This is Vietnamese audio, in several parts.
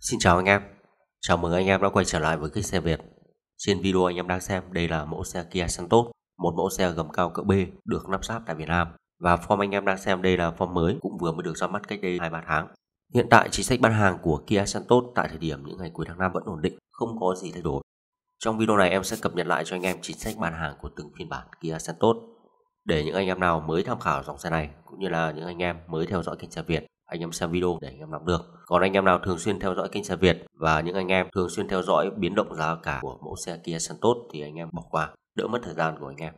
Xin chào anh em Chào mừng anh em đã quay trở lại với kênh xe Việt Trên video anh em đang xem đây là mẫu xe Kia Santos Một mẫu xe gầm cao cỡ B được lắp ráp tại Việt Nam Và form anh em đang xem đây là form mới cũng vừa mới được ra mắt cách đây 2-3 tháng Hiện tại chính sách bán hàng của Kia Santos tại thời điểm những ngày cuối tháng 5 vẫn ổn định, không có gì thay đổi Trong video này em sẽ cập nhật lại cho anh em chính sách bán hàng của từng phiên bản Kia Santos để những anh em nào mới tham khảo dòng xe này cũng như là những anh em mới theo dõi kênh xe Việt anh em xem video để anh em nắm được còn anh em nào thường xuyên theo dõi kênh xe Việt và những anh em thường xuyên theo dõi biến động giá cả của mẫu xe Kia Santos thì anh em bỏ qua đỡ mất thời gian của anh em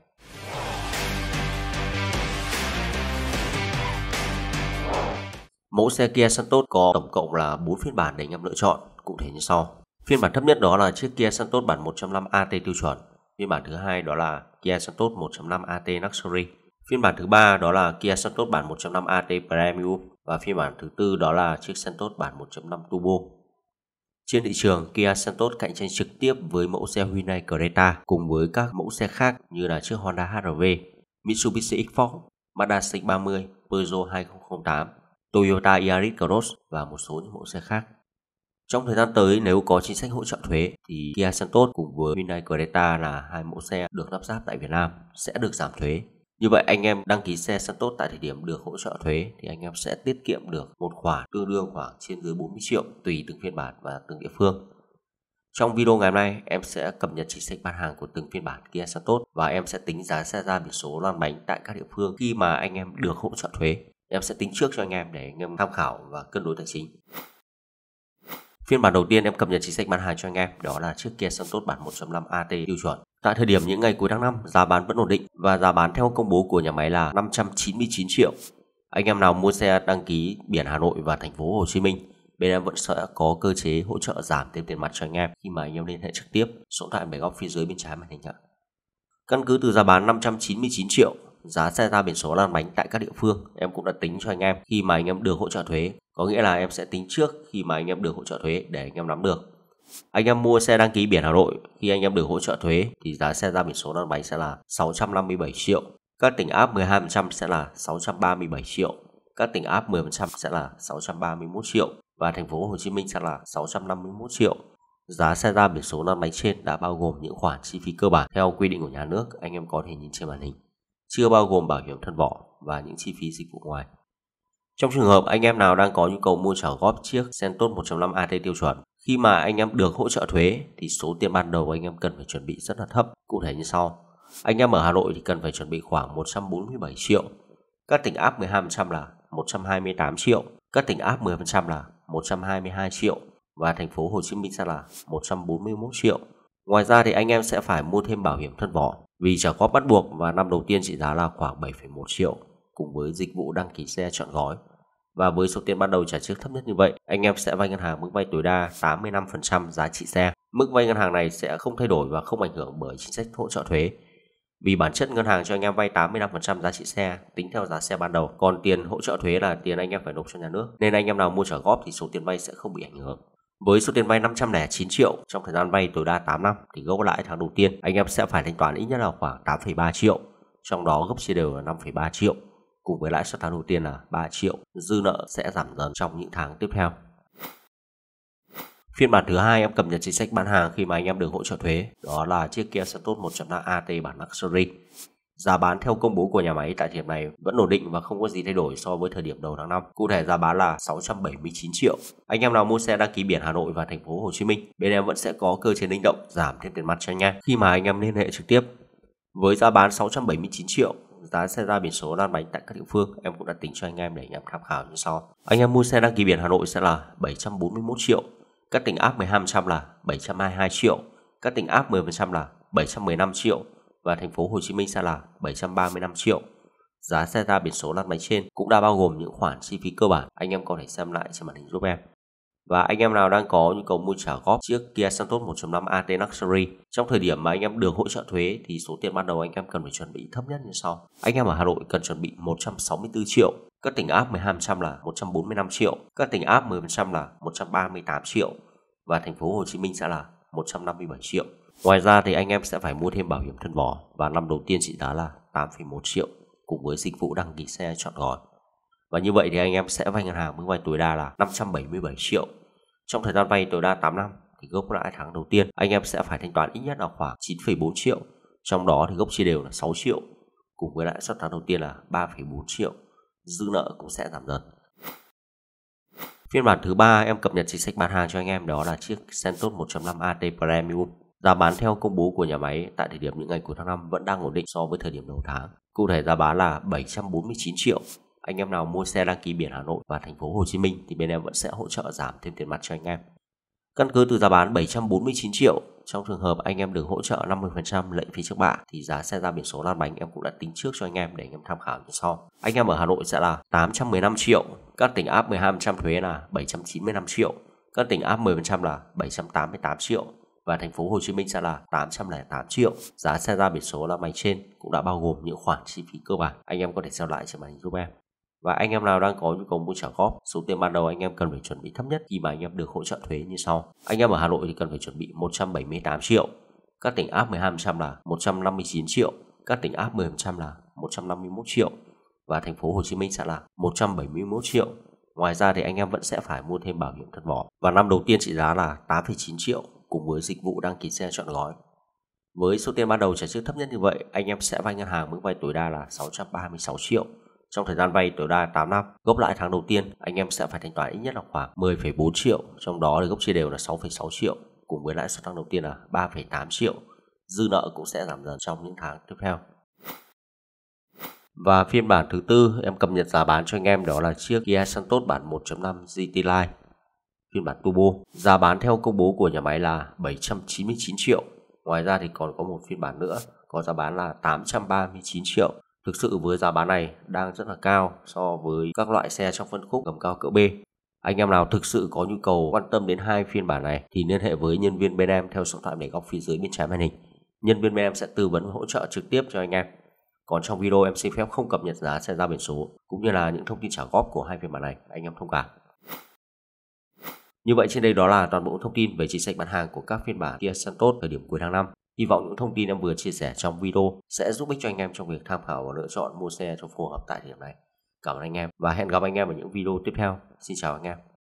Mẫu xe Kia Santos có tổng cộng là 4 phiên bản để anh em lựa chọn, cụ thể như sau. Phiên bản thấp nhất đó là chiếc Kia Santos bản 105 AT tiêu chuẩn. Phiên bản thứ hai đó là Kia Santos 105 AT Luxury. Phiên bản thứ ba đó là Kia Santos bản 1.5 AT Premium và phiên bản thứ tư đó là chiếc Santos bản 1.5 Turbo. Trên thị trường, Kia Santos cạnh tranh trực tiếp với mẫu xe Hyundai Creta cùng với các mẫu xe khác như là chiếc Honda HR-V, Mitsubishi X-Force, Mazda CX-30, Peugeot 2008, Toyota Yaris Cross và một số những mẫu xe khác. Trong thời gian tới, nếu có chính sách hỗ trợ thuế thì Kia Santos cùng với Hyundai Creta là hai mẫu xe được lắp ráp tại Việt Nam sẽ được giảm thuế như vậy anh em đăng ký xe Santos tại thời điểm được hỗ trợ thuế thì anh em sẽ tiết kiệm được một khoản tương đương khoảng trên dưới 40 triệu tùy từng phiên bản và từng địa phương. Trong video ngày hôm nay em sẽ cập nhật chính sách bán hàng của từng phiên bản Kia Santos và em sẽ tính giá xe ra biển số loan bánh tại các địa phương khi mà anh em được hỗ trợ thuế. Em sẽ tính trước cho anh em để anh em tham khảo và cân đối tài chính. Phiên bản đầu tiên em cập nhật chính sách bán hàng cho anh em đó là chiếc Kia Santos bản 1.5 AT tiêu chuẩn Tại thời điểm những ngày cuối tháng 5, giá bán vẫn ổn định và giá bán theo công bố của nhà máy là 599 triệu. Anh em nào mua xe đăng ký biển Hà Nội và thành phố Hồ Chí Minh, bên em vẫn sẽ có cơ chế hỗ trợ giảm thêm tiền mặt cho anh em khi mà anh em liên hệ trực tiếp số điện thoại bên góc phía dưới bên trái màn hình ạ. Căn cứ từ giá bán 599 triệu, giá xe ra biển số lăn bánh tại các địa phương em cũng đã tính cho anh em khi mà anh em được hỗ trợ thuế. Có nghĩa là em sẽ tính trước khi mà anh em được hỗ trợ thuế để anh em nắm được anh em mua xe đăng ký biển Hà Nội khi anh em được hỗ trợ thuế thì giá xe ra biển số lăn bánh sẽ là 657 triệu. Các tỉnh áp 12% sẽ là 637 triệu. Các tỉnh áp 10% sẽ là 631 triệu và thành phố Hồ Chí Minh sẽ là 651 triệu. Giá xe ra biển số năm bánh trên đã bao gồm những khoản chi phí cơ bản theo quy định của nhà nước, anh em có thể nhìn trên màn hình. Chưa bao gồm bảo hiểm thân vỏ và những chi phí dịch vụ ngoài. Trong trường hợp anh em nào đang có nhu cầu mua trả góp chiếc Sentos 1.5 AT tiêu chuẩn khi mà anh em được hỗ trợ thuế thì số tiền ban đầu anh em cần phải chuẩn bị rất là thấp, cụ thể như sau. Anh em ở Hà Nội thì cần phải chuẩn bị khoảng 147 triệu. Các tỉnh áp 12% là 128 triệu, các tỉnh áp 10% là 122 triệu và thành phố Hồ Chí Minh sẽ là 141 triệu. Ngoài ra thì anh em sẽ phải mua thêm bảo hiểm thân vỏ vì trả góp bắt buộc và năm đầu tiên trị giá là khoảng 7,1 triệu cùng với dịch vụ đăng ký xe chọn gói và với số tiền ban đầu trả trước thấp nhất như vậy, anh em sẽ vay ngân hàng mức vay tối đa 85% giá trị xe. Mức vay ngân hàng này sẽ không thay đổi và không ảnh hưởng bởi chính sách hỗ trợ thuế. Vì bản chất ngân hàng cho anh em vay 85% giá trị xe tính theo giá xe ban đầu, còn tiền hỗ trợ thuế là tiền anh em phải nộp cho nhà nước, nên anh em nào mua trả góp thì số tiền vay sẽ không bị ảnh hưởng. Với số tiền vay 509 triệu trong thời gian vay tối đa 8 năm thì gốc lãi tháng đầu tiên anh em sẽ phải thanh toán ít nhất là khoảng 8,3 triệu, trong đó gốc chia đều là 5,3 triệu cùng với lãi suất tháng đầu tiên là 3 triệu, dư nợ sẽ giảm dần trong những tháng tiếp theo. Phiên bản thứ hai em cập nhật chính sách bán hàng khi mà anh em được hỗ trợ thuế, đó là chiếc Kia Seltos 1.5 AT bản luxury. Giá bán theo công bố của nhà máy tại thời điểm này vẫn ổn định và không có gì thay đổi so với thời điểm đầu tháng 5. Cụ thể giá bán là 679 triệu. Anh em nào mua xe đăng ký biển Hà Nội và thành phố Hồ Chí Minh, bên em vẫn sẽ có cơ chế linh động giảm thêm tiền mặt cho anh em khi mà anh em liên hệ trực tiếp. Với giá bán 679 triệu, giá xe ra biển số lan bánh tại các địa phương em cũng đã tính cho anh em để anh em tham khảo như sau anh em mua xe đăng ký biển Hà Nội sẽ là 741 triệu các tỉnh áp 12% là 722 triệu các tỉnh áp 10% là 715 triệu và thành phố Hồ Chí Minh sẽ là 735 triệu giá xe ra biển số lăn bánh trên cũng đã bao gồm những khoản chi phí cơ bản anh em có thể xem lại trên màn hình giúp em và anh em nào đang có nhu cầu mua trả góp chiếc Kia Santos 1.5 AT Luxury trong thời điểm mà anh em được hỗ trợ thuế thì số tiền ban đầu anh em cần phải chuẩn bị thấp nhất như sau. Anh em ở Hà Nội cần chuẩn bị 164 triệu, các tỉnh áp 12% là 145 triệu, các tỉnh áp 10% là 138 triệu và thành phố Hồ Chí Minh sẽ là 157 triệu. Ngoài ra thì anh em sẽ phải mua thêm bảo hiểm thân vỏ và năm đầu tiên trị giá là 8,1 triệu cùng với dịch vụ đăng ký xe chọn gói. Và như vậy thì anh em sẽ vay ngân hàng mức vay tối đa là 577 triệu. Trong thời gian vay tối đa 8 năm thì gốc lãi tháng đầu tiên anh em sẽ phải thanh toán ít nhất là khoảng 9,4 triệu. Trong đó thì gốc chia đều là 6 triệu cùng với lãi suất tháng đầu tiên là 3,4 triệu. Dư nợ cũng sẽ giảm dần. Phiên bản thứ ba em cập nhật chính sách bán hàng cho anh em đó là chiếc Sentos 1.5 AT Premium. Giá bán theo công bố của nhà máy tại thời điểm những ngày cuối tháng năm vẫn đang ổn định so với thời điểm đầu tháng. Cụ thể giá bán là 749 triệu anh em nào mua xe đăng ký biển Hà Nội và thành phố Hồ Chí Minh thì bên em vẫn sẽ hỗ trợ giảm thêm tiền mặt cho anh em. Căn cứ từ giá bán 749 triệu, trong trường hợp anh em được hỗ trợ 50% lệ phí trước bạ thì giá xe ra biển số lăn bánh em cũng đã tính trước cho anh em để anh em tham khảo như sau. Anh em ở Hà Nội sẽ là 815 triệu, các tỉnh áp 12% thuế là 795 triệu, các tỉnh áp 10% là 788 triệu và thành phố Hồ Chí Minh sẽ là 808 triệu. Giá xe ra biển số là máy trên cũng đã bao gồm những khoản chi phí cơ bản. Anh em có thể xem lại trên màn hình giúp em và anh em nào đang có nhu cầu mua trả góp, số tiền ban đầu anh em cần phải chuẩn bị thấp nhất khi mà anh em được hỗ trợ thuế như sau. Anh em ở Hà Nội thì cần phải chuẩn bị 178 triệu, các tỉnh áp 12% là 159 triệu, các tỉnh áp 10% là 151 triệu và thành phố Hồ Chí Minh sẽ là 171 triệu. Ngoài ra thì anh em vẫn sẽ phải mua thêm bảo hiểm thân vỏ và năm đầu tiên trị giá là 8,9 triệu cùng với dịch vụ đăng ký xe chọn gói. Với số tiền ban đầu trả trước thấp nhất như vậy, anh em sẽ vay ngân hàng mức vay tối đa là 636 triệu trong thời gian vay tối đa 8 năm. Gốc lãi tháng đầu tiên, anh em sẽ phải thanh toán ít nhất là khoảng 10,4 triệu, trong đó thì gốc chia đều là 6,6 triệu, cùng với lãi suất tháng đầu tiên là 3,8 triệu. Dư nợ cũng sẽ giảm dần trong những tháng tiếp theo. Và phiên bản thứ tư em cập nhật giá bán cho anh em đó là chiếc Kia Santos bản 1.5 GT Line phiên bản turbo. Giá bán theo công bố của nhà máy là 799 triệu. Ngoài ra thì còn có một phiên bản nữa có giá bán là 839 triệu Thực sự với giá bán này đang rất là cao so với các loại xe trong phân khúc gầm cao cỡ B. Anh em nào thực sự có nhu cầu quan tâm đến hai phiên bản này thì liên hệ với nhân viên bên em theo số điện thoại để góc phía dưới bên trái màn hình. Nhân viên bên em sẽ tư vấn và hỗ trợ trực tiếp cho anh em. Còn trong video em xin phép không cập nhật giá xe ra biển số cũng như là những thông tin trả góp của hai phiên bản này, anh em thông cảm. Như vậy trên đây đó là toàn bộ thông tin về chính sách bán hàng của các phiên bản Kia Santos thời điểm cuối tháng 5. Hy vọng những thông tin em vừa chia sẻ trong video sẽ giúp ích cho anh em trong việc tham khảo và lựa chọn mua xe cho phù hợp tại thời điểm này. Cảm ơn anh em và hẹn gặp anh em ở những video tiếp theo. Xin chào anh em.